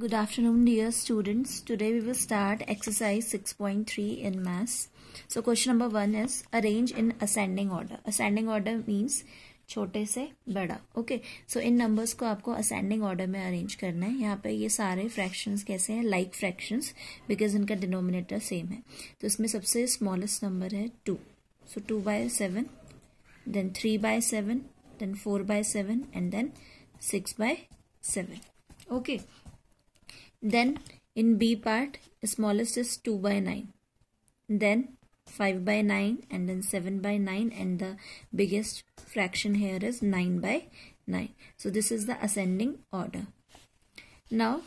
Good afternoon dear students. Today we will start exercise 6.3 in maths. So question number 1 is arrange in ascending order. Ascending order means छोटे से बड़ा okay okay. So so, इन numbers को आपको ascending order में arrange करना है यहाँ पे ये सारे फ्रैक्शंस कैसे हैं लाइक फ्रैक्शंस बिकॉज इनका डिनोमिनेटर सेम है तो इसमें सबसे स्मॉलेस्ट नंबर है two so two by seven then three by seven then four by seven and then six by seven okay Then in B part, smallest is 2 by 9. Then 5 by 9 and then 7 by 9 and the biggest fraction here is 9 by 9. So this is the ascending order. Now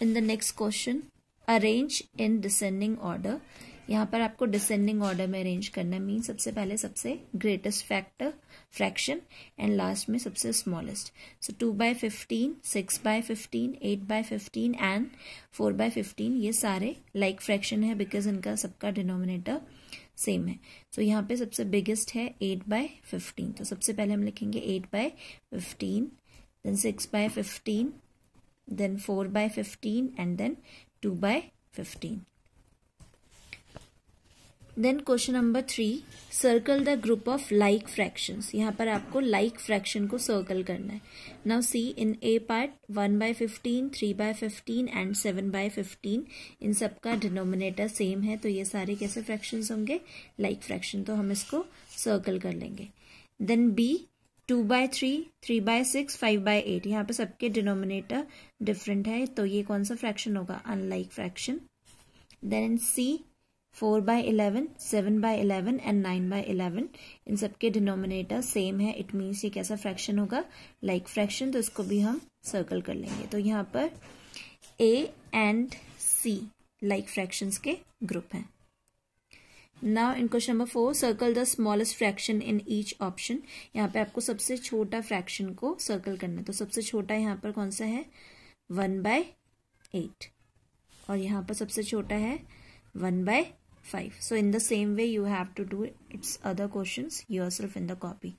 in the next question, arrange in descending order यहाँ पर आपको descending order में arrange करना mean सबसे पहले सबसे greatest factor fraction and last में सबसे smallest so two by fifteen six by fifteen eight by fifteen and four by fifteen ये सारे लाइक like फ्रैक्शन है बिकॉज इनका सबका डिनोमिनेटर सेम है सो so, यहाँ पे सबसे बिगेस्ट है एट बाय फिफ्टीन तो सबसे पहले हम लिखेंगे eight by fifteen then six by fifteen then four by fifteen and then two by fifteen then question number three circle the group of like fractions यहाँ पर आपको लाइक like फ्रैक्शन को circle करना है now c in a part one by fifteen three by fifteen and seven by fifteen इन सबका denominator same है तो ये सारे कैसे फ्रैक्शंस होंगे लाइक like फ्रैक्शन तो हम इसको सर्कल कर लेंगे then b two by three three by six five by eight यहाँ पर सबके डिनोमिनेटर डिफरेंट है तो ये कौन सा फ्रैक्शन होगा unlike fraction then c four by eleven seven by eleven and nine by eleven इन सबके डिनोमिनेटर सेम है इट मीन्स ये कैसा फ्रैक्शन होगा लाइक like फ्रैक्शन तो इसको भी हम सर्कल कर लेंगे तो यहाँ पर a and c like fraction के ग्रुप हैं now in question number four circle the smallest fraction in each option यहाँ पे आपको सबसे छोटा फ्रैक्शन को सर्कल करना है तो सबसे छोटा यहाँ पर कौन सा है वन बाय एट और यहाँ पर सबसे छोटा है one by 5 so in the same way you have to do it. its other questions yourself in the copy